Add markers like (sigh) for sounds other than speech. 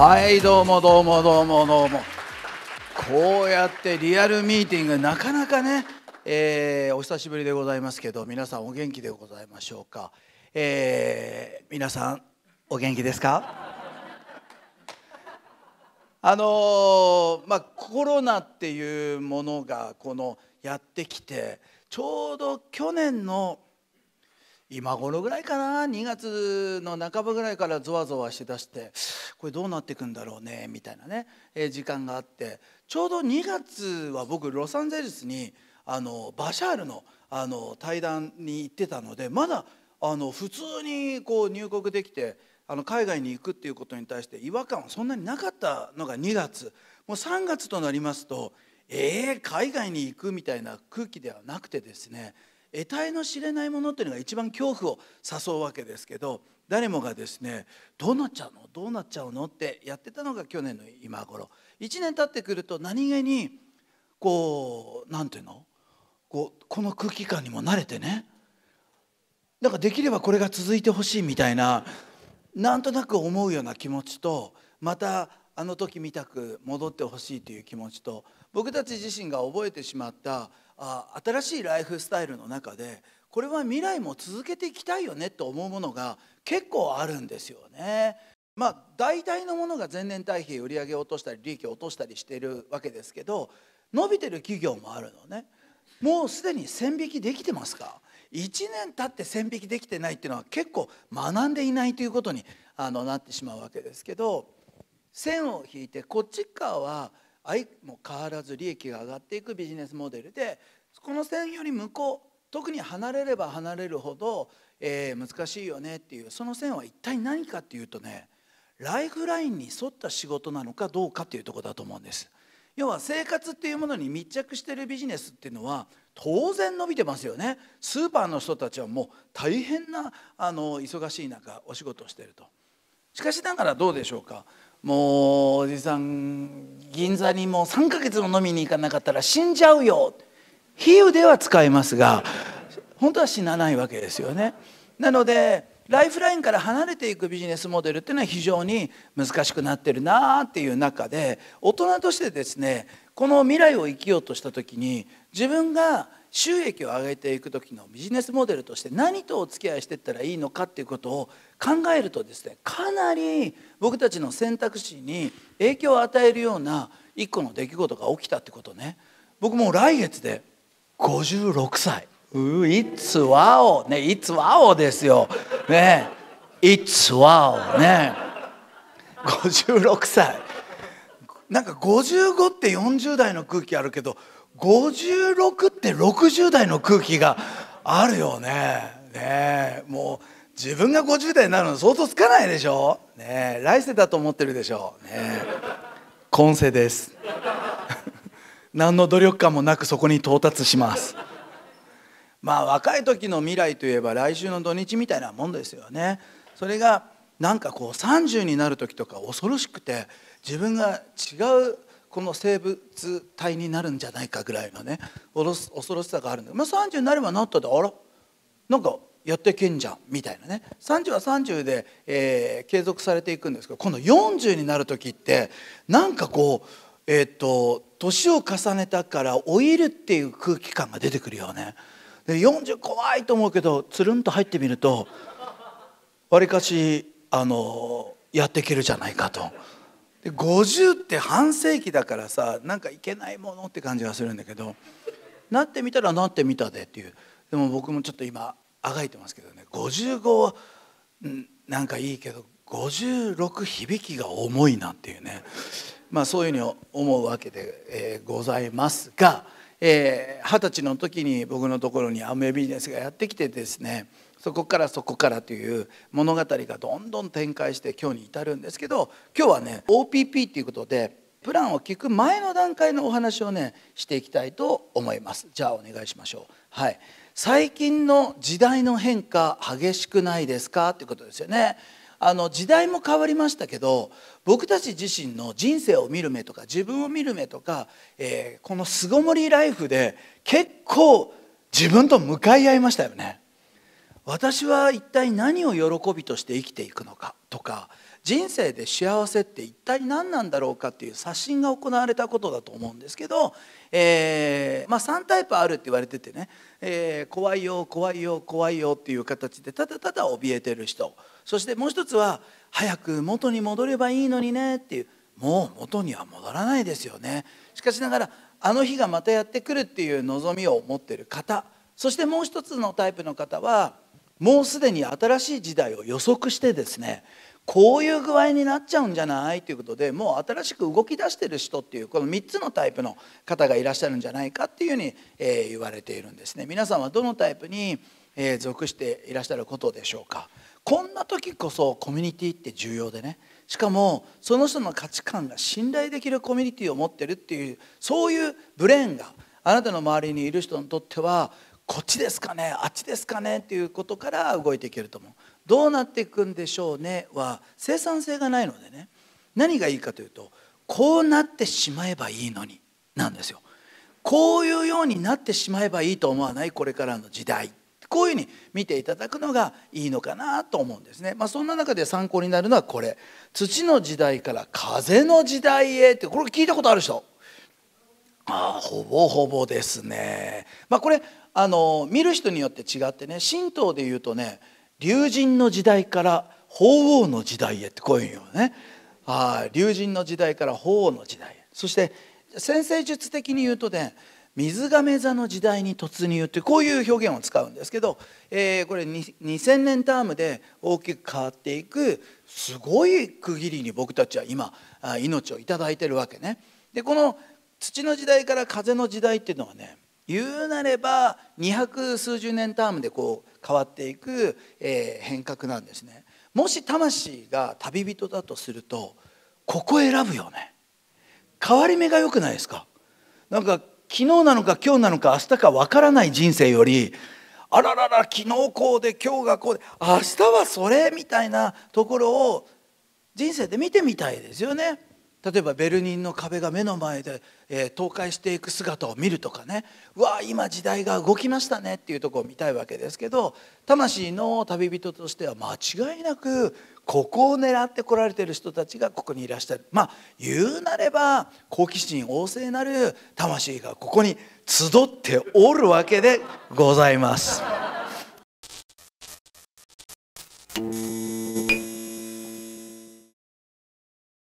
はいどうもどうもどうもどうもこうやってリアルミーティングなかなかね、えー、お久しぶりでございますけど皆さんお元気でございましょうか、えー、皆さんお元気ですかあのー、まあ、コロナっていうものがこのやってきてちょうど去年の今頃ぐらいかな2月の半ばぐらいからゾワゾワしてだしてこれどうなっていくんだろうねみたいなね、え時間があってちょうど2月は僕ロサンゼルスにあのバシャールのあの対談に行ってたのでまだあの普通にこう入国できてあの海外に行くっていうことに対して違和感はそんなになかったのが2月もう3月となりますとえー、海外に行くみたいな空気ではなくてですね得体の知れないものっていうのが一番恐怖を誘うわけですけど誰もがですねどうなっちゃうのどうなっちゃうのってやってたのが去年の今頃1年経ってくると何気にこう何て言うのこうこの空気感にも慣れてねなんかできればこれが続いてほしいみたいななんとなく思うような気持ちとまたあの時見たく戻ってほしいという気持ちと僕たち自身が覚えてしまったあ新しいライフスタイルの中でこれは未来も続けていきたいよねと思うものが結構あるんですよね。まあ、大体のものが前年対比売上を落としたり利益を落としたりしているわけですけど伸びてる企業もあるのねもうすでに線引きできてますか1年経って線引きできてないっていうのは結構学んでいないということにあのなってしまうわけですけど線を引いてこっち側はも変わらず利益が上がっていくビジネスモデルでこの線より向こう特に離れれば離れるほど、えー、難しいよねっていうその線は一体何かっていうとねライフラインに沿った仕事なのかどうかっていうとこだと思うんです。要は生活っていうものに密着してるビジネスっていうのは当然伸びてますよねスーパーの人たちはもう大変なあの忙しい中お仕事をしてるとしかしながらどうでしょうかもうおじさん銀座にもう3か月も飲みに行かなかったら死んじゃうよ比喩では使いますが本当は死なないわけですよね。なのでライフラインから離れていくビジネスモデルっていうのは非常に難しくなってるなあっていう中で大人としてですねこの未来を生きようとした時に自分が収益を上げていく時のビジネスモデルとして何とお付き合いしていったらいいのかっていうことを考えるとですねかなり僕たちの選択肢に影響を与えるような一個の出来事が起きたってことね僕もう来月で56歳ういつわおねいつわおですよねいつわおね56歳なんか55って40代の空気あるけど56って60代の空気があるよね。ねもう自分が50代になるの想像つかないでしょね来世だと思ってるでしょね今世です (laughs) 何の努力感もなくそこに到達しますまあ若い時の未来といえば来週の土日みたいなもんですよねそれがなんかこう30になる時とか恐ろしくて自分が違うこの生物体になるんじゃないかぐらいのね恐ろしさがあるんだけど、まあ、30になればなったであらなんかやってけんじゃんみたいなね30は30で、えー、継続されていくんですけど今度40になる時ってなんかこうえっ、と年を重ねたから老いるっていう空気感が出てくるよね。で40怖いと思うけどつるんと入ってみるとわりかしあのやっていけるじゃないかと。で50って半世紀だからさなんかいけないものって感じがするんだけどなってみたらなってみたでっていうでも僕もちょっと今あがいてますけどね55なんかいいけど56響きが重いなっていうねまあそういうふうに思うわけで、えー、ございますが。えー、20歳の時に僕のところにアメビジネスがやってきてですねそこからそこからという物語がどんどん展開して今日に至るんですけど今日はね OPP っていうことでプランを聞く前の段階のお話をねしていきたいと思いますじゃあお願いしましょうはい最近の時代の変化激しくないですかってことですよねあの時代も変わりましたけど僕たち自身の人生を見る目とか自分を見る目とか、えー、この巣ごもりライフで結構自分と向かい合いましたよね。私は一体何を喜びとして生きていくのかとか人生で幸せって一体何なんだろうかっていう刷新が行われたことだと思うんですけど、えー、まあ、3タイプあるって言われててね、えー、怖いよ怖いよ怖いよっていう形でただただ怯えてる人そしてもう一つは早く元に戻ればいいのにねっていうもう元には戻らないですよねしかしながらあの日がまたやってくるっていう望みを持ってる方そしてもう一つのタイプの方はもうすでに新しい時代を予測してですねこういう具合になっちゃうんじゃないということでもう新しく動き出してる人っていうこの3つのタイプの方がいらっしゃるんじゃないかっていうふうに、え言われているんですね皆さんはどのタイプに、え属していらっしゃることでしょうかこんな時こそコミュニティって重要でねしかもその人の価値観が信頼できるコミュニティを持ってるっていうそういうブレーンがあなたの周りにいる人にとってはこっちですかねあっちですかねっていうことから動いていけると思うどうなっていくんでしょうねは生産性がないのでね何がいいかというとこうなってしまえばいいのになんですよ。こういうようになってしまえばいいと思わないこれからの時代こういうふうに見ていただくのがいいのかなと思うんですね。まあ、そんな中で参考になるのはこれ「土の時代から風の時代へ」ってこれ聞いたことある人あほぼほぼですね。まあ、これあの見る人によって違ってね神道で言うとね竜神の時代から法凰の時代へってこういうよねあ竜神の時代から法凰の時代へそして先生術的に言うとね水亀座の時代に突入ってこういう表現を使うんですけど、えー、これ2000年タームで大きく変わっていくすごい区切りに僕たちは今命を頂いてるわけね。でこの土の時代から風の時代っていうのはね言うなれば200数十年タームでこう変わっていく、え変革なんですねもし魂が旅人だとするとここ選ぶよね変わり目が良くないですかなんか昨日なのか今日なのか明日かわからない人生よりあららら昨日こうで今日がこうで明日はそれみたいなところを人生で見てみたいですよね。例えばベルリンの壁が目の前で、えー、倒壊していく姿を見るとかねうわ今時代が動きましたねっていうとこを見たいわけですけど魂の旅人としては間違いなくここを狙って来られてる人たちがここにいらっしゃるまあ言うなれば好奇心旺盛なる魂がここに集っておるわけでございます。